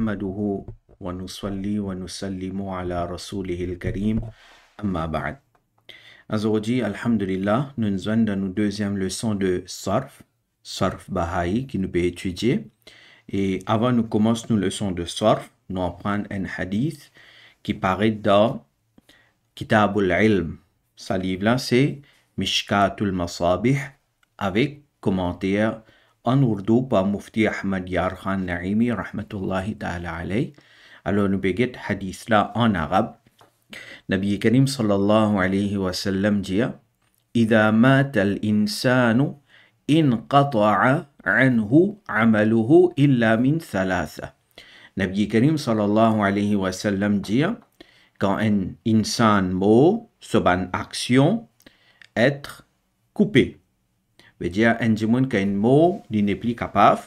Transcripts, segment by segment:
نحمده ونصلي ونسلم على رسوله الكريم أما بعد Aujourd'hui, Alhamdulillah, nous nous dans nos deuxième leçon de Sarf, Sarf Baha'i, qui nous peut étudier. Et avant nous commencer nos leçon de Sarf, nous apprenons un hadith qui paraît dans Kitab al-Ilm. Ce livre-là, c'est Mishkatul Masabih avec commentaire أنور با مفتي أحمد يار خان نعيمي رحمة الله تعالى عليه ألو نبيجت حديث لا أنا غب نبي كريم صلى الله عليه وسلم جيا إذا مات الإنسان انقطع عنه عمله إلا من ثلاثة نبي كريم صلى الله عليه وسلم جيا كأن إنسان مو meurt, أكسيون une action, être coupé. qui a kain mo n'est plus capable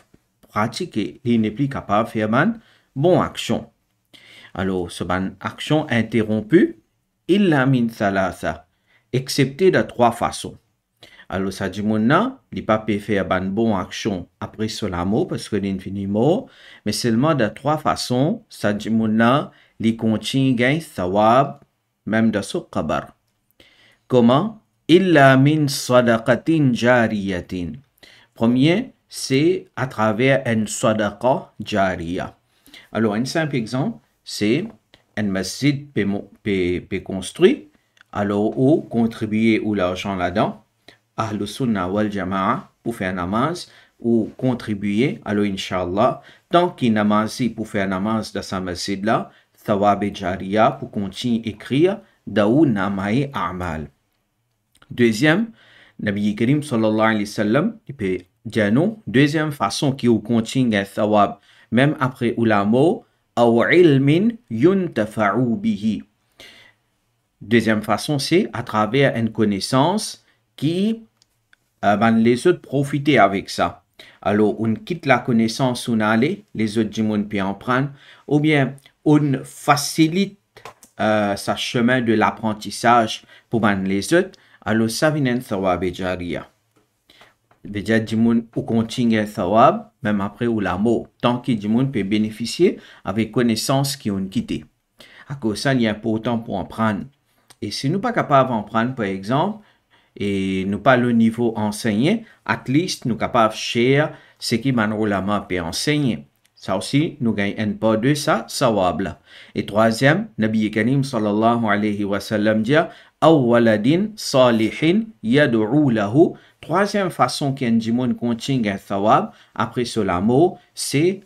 de pratiquer il n'est plus capable de faire une bon action alors ce ban action interrompue il la min salasa excepté de trois façons alors ça dit mon ne li pas peut faire ban bon action après cela mot parce que l'infini mot mais seulement de trois façons ça dit mon de li contient gain sawab même de ce kabar comment Illa min sadaqatin jariyatin. Premier, c'est à travers une sadaqa jariya. Alors, un simple exemple, c'est un masjid peut construit, alors ou contribuer ou l'argent là-dedans, Ahlus Sunnah wal Jama'a pour faire namaz ou contribuer, alors Inch'Allah, tant qu'il namazi pour faire namaz dans sa masjid là, thawab jariya pour continuer à écrire, daou namai amal. Deuxième, Nabi Karim sallallahu alayhi wa sallam, nous, Deuxième façon qui continue un thawab, même après ou la mort, ou ilmin yuntafa'u bihi. Deuxième façon, c'est à travers une connaissance qui euh, ben, les autres profiter avec ça. Alors, on quitte la connaissance, on allait, les autres du monde peuvent en prendre, ou bien on facilite euh, sa chemin de l'apprentissage pour ben, les autres, savinen thawab e jaria. Déjà, Dimoun ou thawab, même après ou la mort, tant que djimoun peut bénéficier avec connaissance qui ont quitté. À cause ça, il est important pour en prendre. Et si nous pas capables d'en prendre, par exemple, et nous pas le niveau enseigné, at least nous de cher ce qui Manou Lama peut enseigner. Ça aussi, nous gagnons pas de ça, thawab-là. Et troisième, Nabi Karim sallallahu alayhi wa sallam dit, awaladin salihin yad'u lahu. Troisième façon qu'un jimon continue un thawab après cela mot, c'est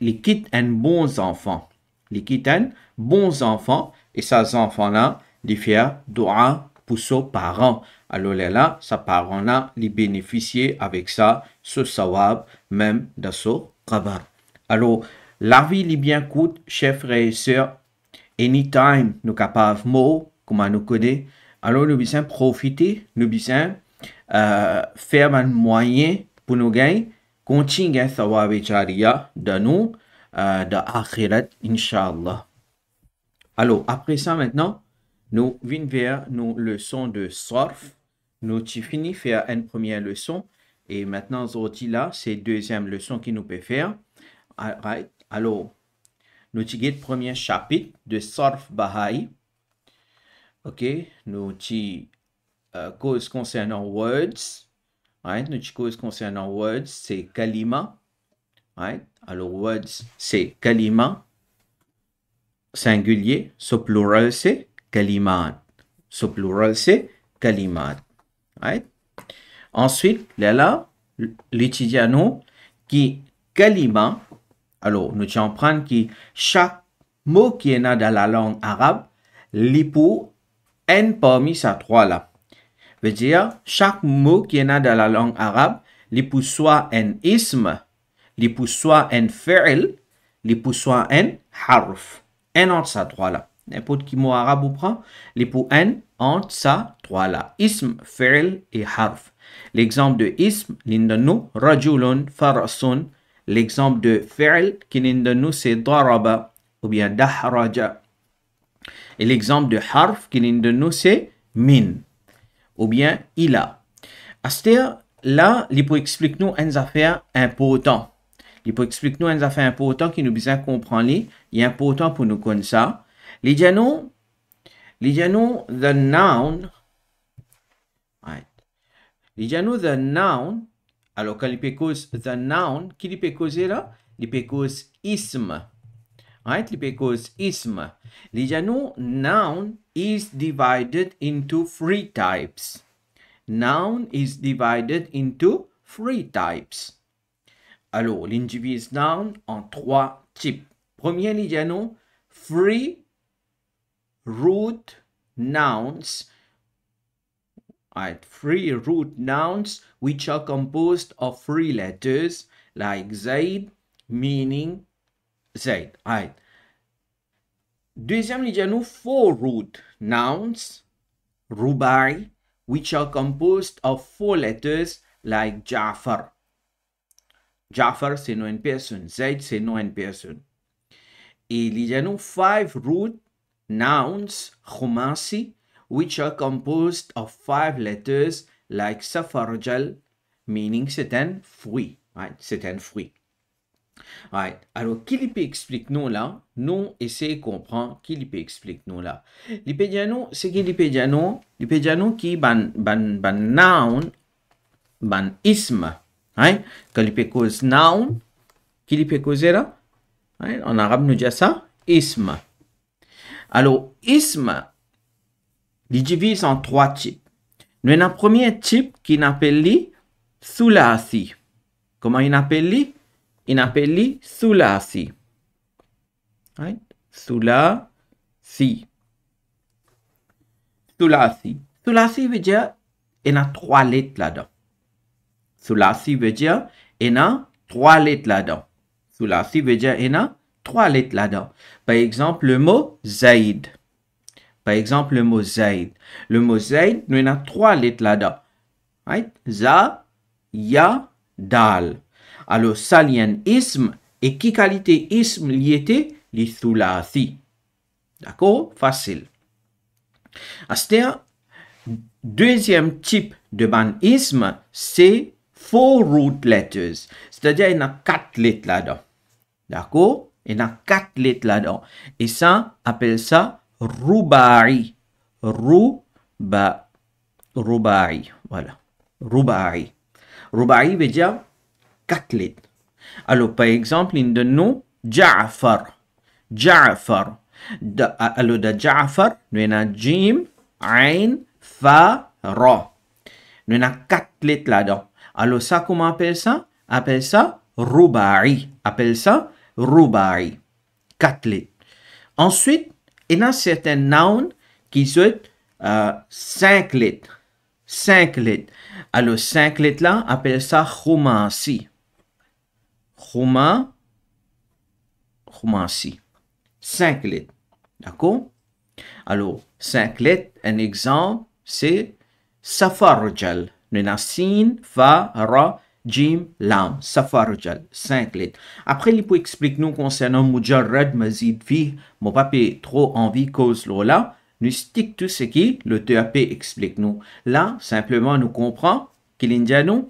les quitte un bons enfant. Les quitte un bons enfant et ses enfants-là, les faire doa pour ses parents. Alors là, sa parents-là, les bénéficier avec ça, ce thawab, même de son travail Alors, la vie, les bien coûte, chef frères et sœurs, anytime, nous capables mot, comment nous coder. Alors, nous devons profiter, nous devons euh, faire un moyen pour nous gagner, continuer à savoir de nous, euh, de Akhirat, Inch'Allah. Alors, après ça, maintenant, nous venons vers nos leçons de Sorf. Nous avons fini faire une première leçon. Et maintenant, aujourd'hui, là, c'est deuxième leçon qui nous peut faire. Alors, nous avons le premier chapitre de Sorf Baha'i. OK? nous ci uh, concernant words. Right? No ci concernant words, c'est kalima. Right? Alors, words, c'est kalima. Singulier. So, plural, c'est kalimat. So, plural, c'est kalimat. Right? Ensuite, là, l'étudiant qui kalima. Alors, nous allons prendre qui chaque mot qui est dans la langue arabe, parmi ces trois-là. Veut dire, chaque mot qui est dans la langue arabe, il soit un isme, il soit un li il soit un harf. Un entre ces trois-là. N'importe qui mot arabe vous prend, il pour un entre sa trois-là. Isme, fa'il et harf. L'exemple de isme, l'indonou rajulun, farasun. L'exemple de fa'il, qui l'indonou c'est daraba ou bien dahraja. Et l'exemple de harf qu'il nous donne, c'est min, ou bien ila. Astea, là, il peut expliquer nous une affaire importante. Il peut expliquer nous une affaire importante qui nous besoin comprendre. Il est important pour nous comme ça. Il dit les genoux, the noun, right. les nous « the noun, alors quand il peut cause the noun, qui il peut causer là? Il peut cause isme. right? Because ism, Lijanu, noun is divided into three types. Noun is divided into three types. Alors, l'indivis noun en trois types. Premier, Lijanu, three root nouns right, three root nouns which are composed of three letters like zaid meaning said, Right. Deuxième ligne four root nouns, rubai, which are composed of four letters like Jafar. Jafar, c'est non personne. Zaid c'est non personne. Et il y a nous five root nouns, romancy, which are composed of five letters like Safarjal, meaning c'est un fruit, right? C'est un fruit. Right. Alors, qui peut explique nous là Nous essayons de comprendre qui peut explique nous là. nous c'est qui l'ipédiano nous qui ban ban ban noun, ban isme. Hein? Quand il peut cause noun, qui peut causer là En arabe, nous disons ça, isme. Alors, isma. il divise en trois types. Nous avons un premier type qui appelle « thulasi. Comment il s'appelle inappelée si. Right? si. Sulasi. Sulasi veut dire il y a trois lettres là-dedans. Sulasi veut dire il y a trois lettres là-dedans. Sulasi veut dire il y a trois lettres là-dedans. Par exemple, le mot Zaïd. Par exemple, le mot Zaïd. Le mot Zaïd, nous a trois lettres là-dedans. Right? Za, Ya, Dal. Alors, salienisme et qui qualité isme li était Li thulathi. D'accord Facile. Astea, deuxième type de banisme, c'est four root letters. C'est-à-dire, il y a quatre lettres là-dedans. D'accord Il y a quatre lettres là-dedans. Et ça, appelle ça rubari. Ruba, rubari. Voilà. Rubari. Rubari veut dire quatre lettres. Alors, par exemple, il de nous, ja'afar ».« Ja'afar ». Alors, de ja'afar », nous avons Jim, Ain, Fa, Ra. Nous avons quatre lettres là-dedans. Alors, ça, comment on appelle ça? appelle ça Rubai. Appelle ça Rubai. Quatre lettres. Ensuite, il y a certains nouns qui sont euh, cinq lettres. Cinq lettres. Alors, cinq lettres là, appelle ça Khumasi romain si. Cinq lettres. D'accord Alors, cinq lettres, un exemple, c'est Safarjal. Nenasin, Fa, Ra, Jim, Lam. Safarjal. Cinq lettres. Après, il expliquer nous concernant Mujarrad, Mazid, Fi. Mon papé trop envie cause Lola. Nous stick tout ce qui le TAP explique-nous. Là, simplement, nous comprend qu'il nous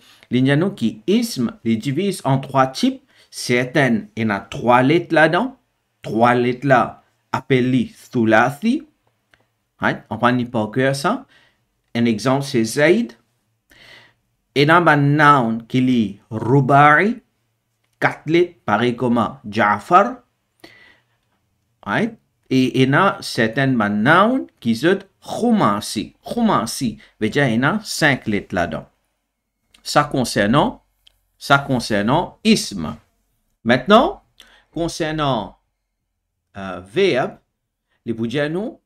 isme les divise en trois types. Certaines, il y a trois lettres là-dedans. Trois lettres là, appelées thulathi. Hein, On prend pas cœur ça. Un exemple, c'est Zaid. Et dans un noun qui lit Rubari, quatre lettres, pareil comme Jafar. Et il y a certaines nouns qui sont Khumansi. Khumansi veut dire il y a cinq lettres là-dedans. Ça concernant, ça concernant isme. Maintenant, concernant euh, verbe, les Boujanou,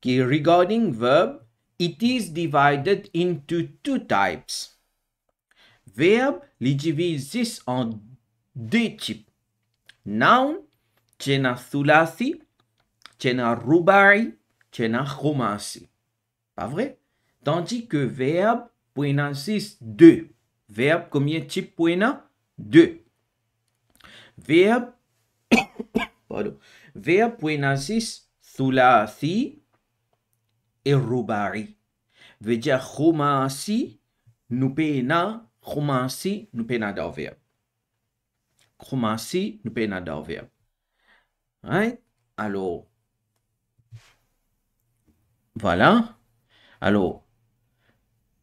qui regarding verb, it is divided into two types. Verb, les divises en deux types. Noun, chena thulasi, rubari, rubai, chena khumasi. Pas vrai? Tandis que verbe, Poignant 6, 2. Verbe, combien type puna Deux. Verbe, pardon. Verbe ainsi cela et rubari. Veut dire romansi, nous peina. romansi, nous peina dans verbe. Romansi, nous peina dans verbe. Right? Alors, voilà. Alors,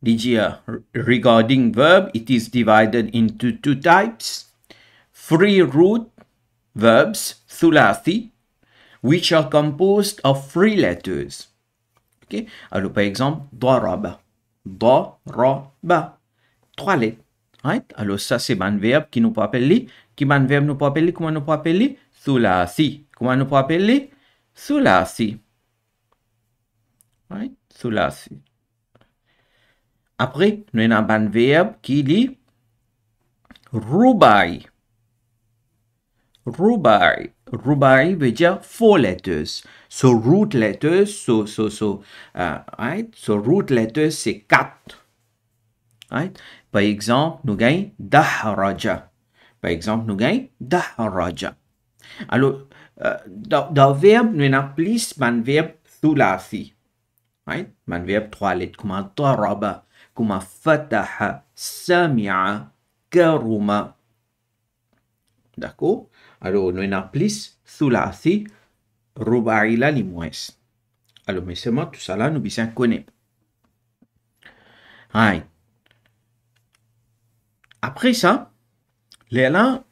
Ligia, uh, regarding verb, it is divided into two types. Free root verbs, thulathi, which are composed of three letters. Okay? Alors, par exemple, daraba. Daraba. Trois lettres. Right? Alors, ça, c'est un verbe qui nous peut appeler. Qui un verbe nous peut appeler? Comment nous peut appeler? Thulathi. Comment nous peut appeler? Thulathi. Right? Thulathi. Après, nous avons un verbe qui dit rubai. Rubai. Rubai veut dire four letters. So root letters, so, so, so, euh, right? So root letters, c'est quatre. Right? Par exemple, nous gagnons daharaja. Par exemple, nous gagnons daharaja. Alors, euh, dans, le verbe, nous avons plus un verbe thulasi. Right? Un verbe trois lettres, comme daraba. Ma fataha sami'a karuma D'accord Alors, nous avons plus thulasi, rubaila limoes. Alors, mais seulement tout là. nous bien connaît Après ça, les là,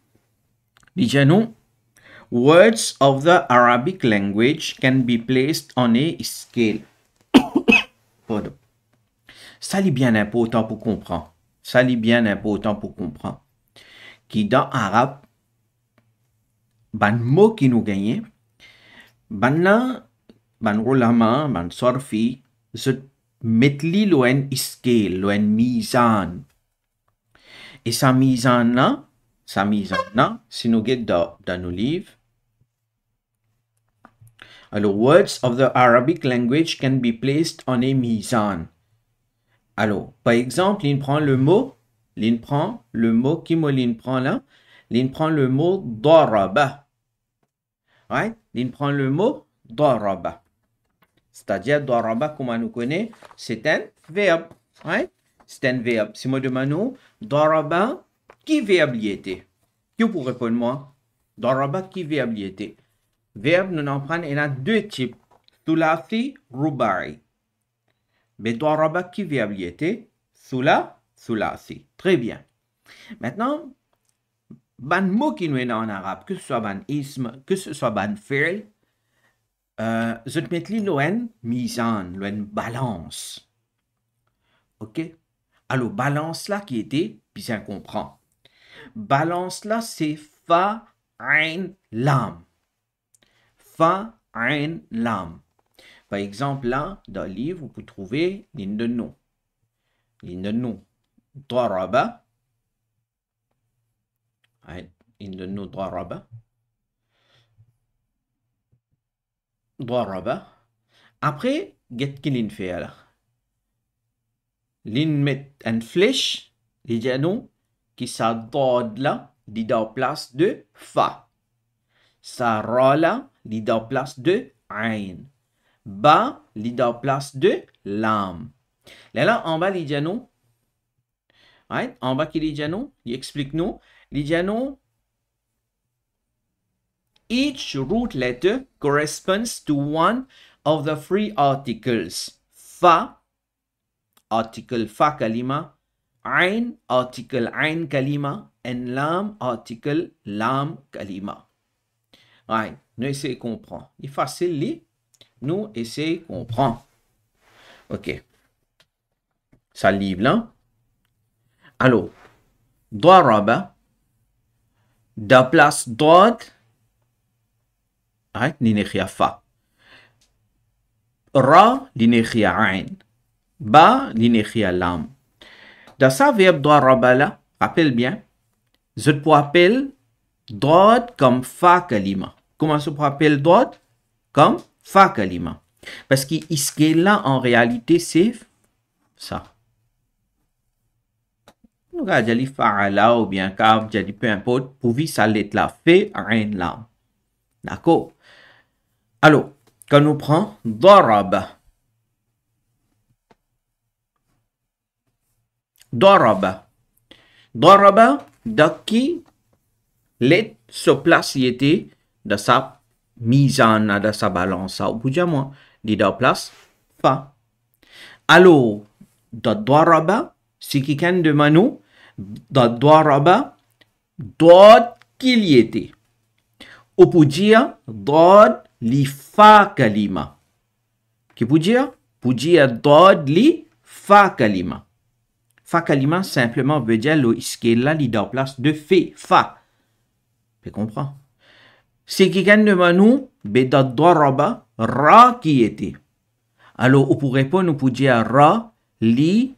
words of the Arabic language can be placed on a scale. Ça lit bien important pour comprendre. Ça lit bien important pour comprendre. Qui dans arabe, ban mot qui nous gagne. ban là, ban ban sorfi, se metli iskel, misan. Et sa mizan là, sa mizan si nous guette dans, nos livres, words of the Arabic language can be placed on a mizan. Alors, par exemple, il prend le mot, il prend le mot, qui mot il prend là Il prend le mot doraba. Il prend le mot doraba. C'est-à-dire, doraba, comme on nous connaît, c'est un verbe. C'est un verbe. Si moi demande, doraba, qui verbe y était Qui vous répondre moi Doraba, qui verbe y était Verbe, nous en prenons, il y a deux types. Tulafi, mais daraba qui viabilité, cela, cela si. Très bien. Maintenant, ban mot qui nous est en arabe, que ce soit ban isme, que ce soit ban fi'l, je te mets mizan, l'ouen balance. OK? Alors, balance là qui était, bien comprend. Balance là, c'est fa, ein, lam. Fa, ein, lam. Par exemple, là, dans le livre, vous pouvez nous, de nous, daraba. Droit, droit, bas. Après, qu'il fait là? L'in met une flèche, les nous qui s'adode là, dit place de fa. Ça là, dit place de ain bas, leader place de l'âme. Là, là en bas, l'idiano. Right? En bas, qui l'idiano? Il explique nous. L'idiano. Each root letter corresponds to one of the three articles. Fa, article fa kalima. Ain, article ain kalima. And lam, article lam kalima. Right. Ne de comprendre. Il est facile, les nous essayons, de comprendre. OK. Ça livre là. Alors, rabat, da place droite, right, l'inéchia fa. Ra, l'inéchia ain. Ba, l'inéchia lam. Dans sa verbe rabat, là, rappelle bien, je peux appeler droite comme fa kalima. Comment se appeler droite? Comme parce Fa kalima. Parce là, en réalité, c'est ça. avons dit fa'ala ou bien kab, j'ai peu importe, pourvu ça l'être la fait, rien là. D'accord Alors, quand on prend Dorab. Dorab, de qui l'être se place, il était de ça. Mise en ada sa balance au moi, l'idée en place fa alors da raba, si ken de manou. da raba, dot qu'il y était au pujia dot li fa kalima qui pujia dire dot li fa kalima fa kalima simplement veut dire lo iskela li en place de fait fa tu comprends si qui gagne manou, bedadoraba, ra qui était. Alors, on pourrait pas nous pour dire ra, li,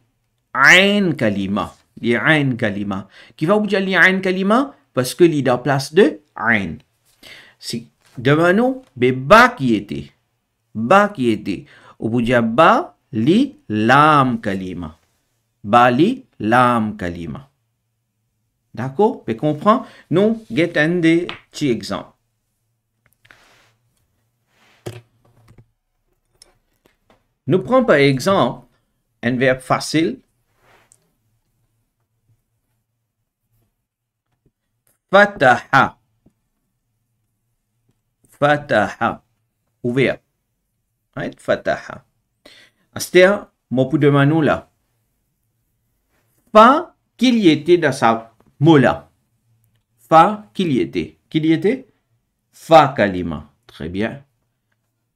ain kalima. Li ain kalima. Qui va vous dire li ain kalima? Parce que li la place de ain. Si, demano nous, be ba qui était. Ba qui était. On peut dire ba, li, lam kalima. Ba li, lam kalima. D'accord? Vous comprenez? Nous, get un des petits exemples. Nous prenons par exemple un verbe facile. Fataha. Fataha. Ouvert. Right? Fataha. Aster, mot de demander là. Fa qu'il y était dans sa mot là. Fa qu'il y était. Qu'il y était? Fa kalima. Très bien.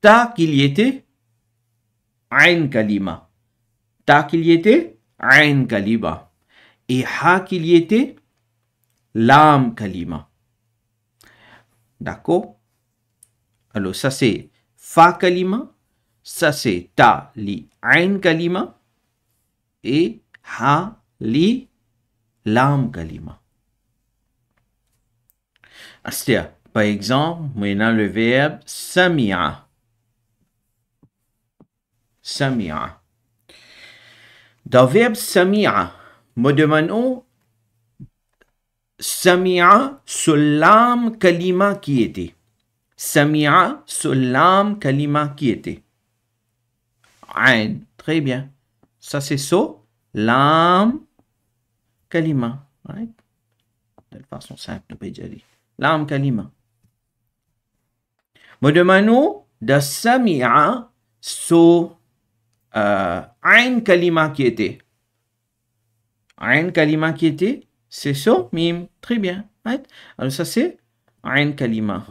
Ta qu'il y était? Ain Kalima. Ta qu'il y était Ain kalima. Et Ha qu'il y était Lam Kalima. D'accord Alors ça c'est Fa Kalima, ça c'est Ta li Ain Kalima et Ha li Lam Kalima. Astia, par exemple, maintenant le verbe Samia. Samia. Dans le verbe Samia, nous Samia sur l'âme kalima qui était. Samia sur l'âme kalima qui était. Très bien. Ça, c'est so. L'âme kalima. Right? De façon simple, on peut dire. L'âme kalima. Nous da de Samia so un euh, Kalima qui était. Un Kalima qui était, c'est ça, mim. Très bien. Right? Alors ça c'est un Kalima.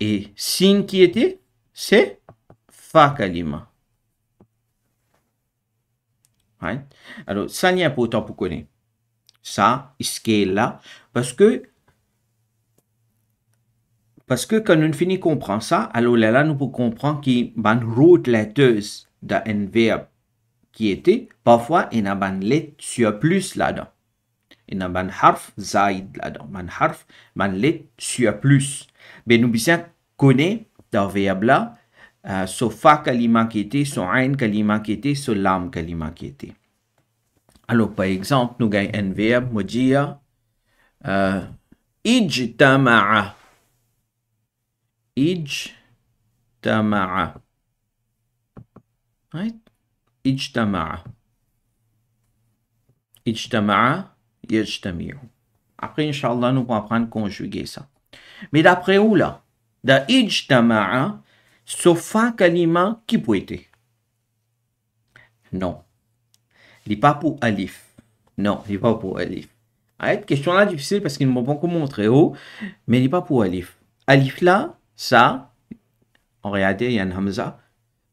Et sin qui était, c'est Fa Kalima. Alors ça n'y a pas autant pour connaître. Ça, ce qui est là, parce que parce que quand on finit comprend ça, alors là, nous pouvons comprendre qu'il y a une route laiteuse un verbe qui était, parfois, il y a une lettre sur plus là-dedans. Il y a un harf zaid là-dedans. Un harf, une lettre sur plus. Mais nous bien connaître dans le verbe là, euh, fa » kalima qui était, son ain kalima qui était, son lam kalima qui était. Alors, par exemple, nous avons un verbe, moi dire, euh, ijtama'a. Ijtama'a. Right? Ijtama'a. Ijtama'a, yajtami'u. Après, Inch'Allah, nous allons apprendre à conjuguer ça. Mais d'après où là? Dans ijtama'a, un kalima qui peut être? Non. Il n'est pas pour Alif. Non, il n'est pas pour Alif. cette question là difficile parce qu'ils ne m'ont pas encore montré haut, mais il n'est pas pour Alif. Alif là, ça, en réalité, il y a un hamza.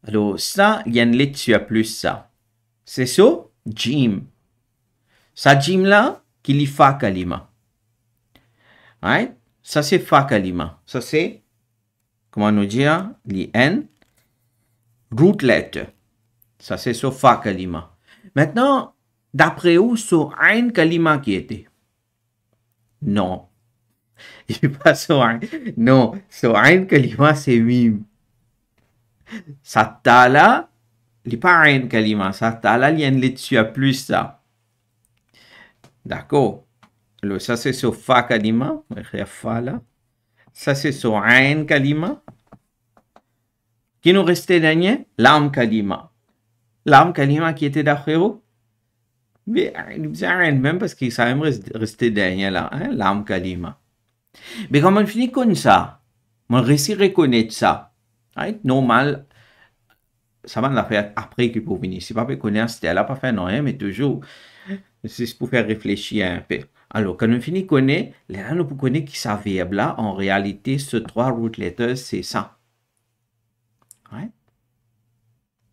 Alors, ça, il y a une lettre, plus ça. C'est ce « jim. Ça, jim là, qui lit fa kalima. Right? Ça, c'est fa kalima. Ça, c'est, comment on dit n ».« root letter. Ça, c'est so fa kalima. Maintenant, d'après où, sur un kalima qui était? Non, il pas soin, سؤعين نو Kalima, c'est Mim. Satala, n'y n'est pas soin, kalima, Satala, il y a un tu à plus ça. D'accord. ça c'est sur fa kalima, Ça c'est sur un kalima. Qui nous restait dernier? L'âme kalima. L'âme kalima qui était d'après vous? Mais, même parce qu'il savait même resté dernier là, hein, L'âme kalima. Mais quand on finit comme ça, on réussit à reconnaître ça. Right? Normal, ça va la faire après qu'il peut venir. Si pas pour connaître, c'était là, pas faire rien, hein, mais toujours, c'est pour faire réfléchir un peu. Alors, quand on finit connaît, là, on peut connaître que ça là, en réalité, ce trois route letters, c'est ça. Right?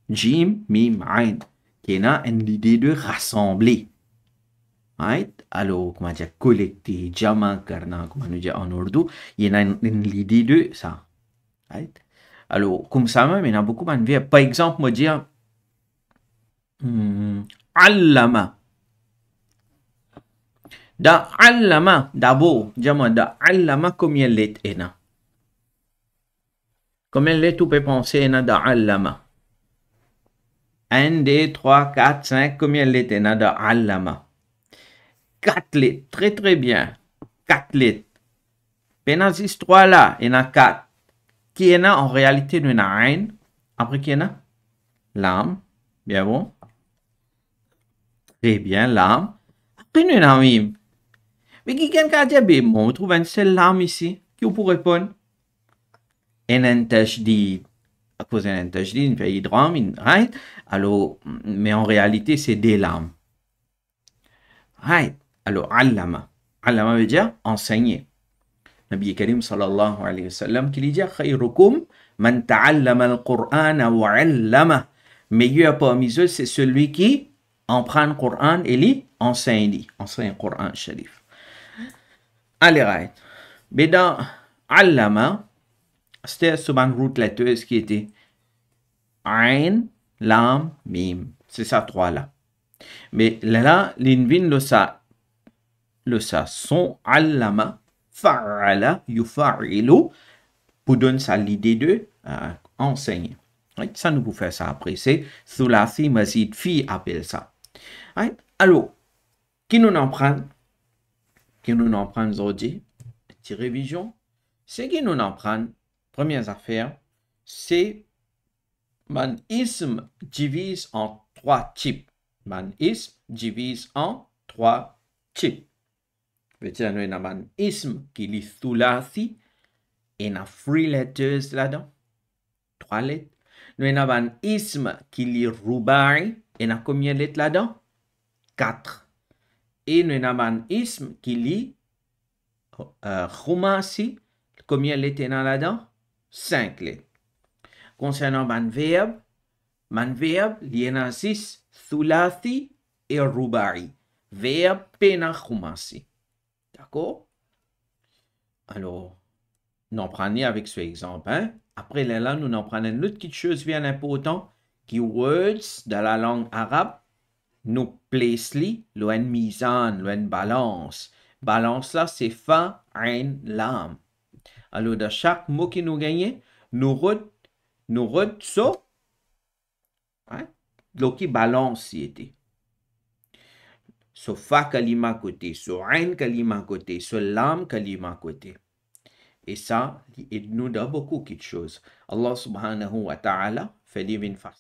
Jim, me, mine. Qui a une idée de rassembler right? Allo, cum zice, colecti, jama karna, cum nu zice în urdu, a une idée de ça, right? Allo, comme ça même, il y en a beaucoup, man, via, par exemple, me dire, hmm, allama. Da allama, d'abord, jama, da allama, combien let ena? Combien est, tu peux penser ena da allama? 1, 2, 3, 4, 5, combien l'était ena da 4 litres. Très, très bien. 4 litres. Pendant ces 3 là il y en a 4. Qui est a en réalité, il y en a un. Après, qui en a L'âme. Bien bon. Très bien, l'âme. Après, il y Mais qui même. Mais quelqu'un qui a dit, ah, ben, on trouve une seule lame ici. Qui vous pourrait répondre Un interdit à cause d'un interdit, une pays drame, une right? Alors, mais en réalité, c'est des lames. Right. Alors, allama. Allama veut dire enseigner. Nabi Karim sallallahu alayhi wa sallam qui lui dit Khayrukum man ta'allama al-Qur'an wa 'allama. Meilleur parmi c'est celui qui emprunte le Coran et lui enseigne, enseigne le Coran sharif. Allez, right. Mais dans Allama, c'était souvent une route laiteuse qui était Ain, Lam, Mim. C'est ça, trois là. Mais là, l'invin le ça le son allama, fa'ala, yufa'ilu, vous donne ça l'idée de euh, enseigner. Ça, nous vous fait ça après. C'est Thulathi Mazid Fi appelle ça. Alors, qui nous en prend Qui nous en prend aujourd'hui Petite révision. Ce qui nous en prend, première affaire, c'est manisme divise en trois types. Manisme divise en trois types. Peut-être un isme qui lit soulasi et il y a three letters là-dedans. Trois lettres. Nous avons un isme qui lit roubari » et il a combien de lettres là-dedans? Quatre. Et nous avons un isme qui lit euh, roumasi, combien de lettres là-dedans? Cinq lettres. Concernant mon verbe, mon verbe, il y a six soulasi et roubari ». Verbe pena roumasi. Alors, nous prenons avec ce exemple. Hein. Après là, nous en prenons une petite chose bien importante qui words de la langue arabe nous place les, une misane, balance. Balance là, c'est fa, un, lam. Alors, de chaque mot qui nous gagne, nous route, nous route ça. Hein? balance سو fa kalima kote, côté, so ain kalima kote, côté, so lam kalima kote. côté. Et ça, il nous donne beaucoup de choses. Allah subhanahu wa ta'ala, fait les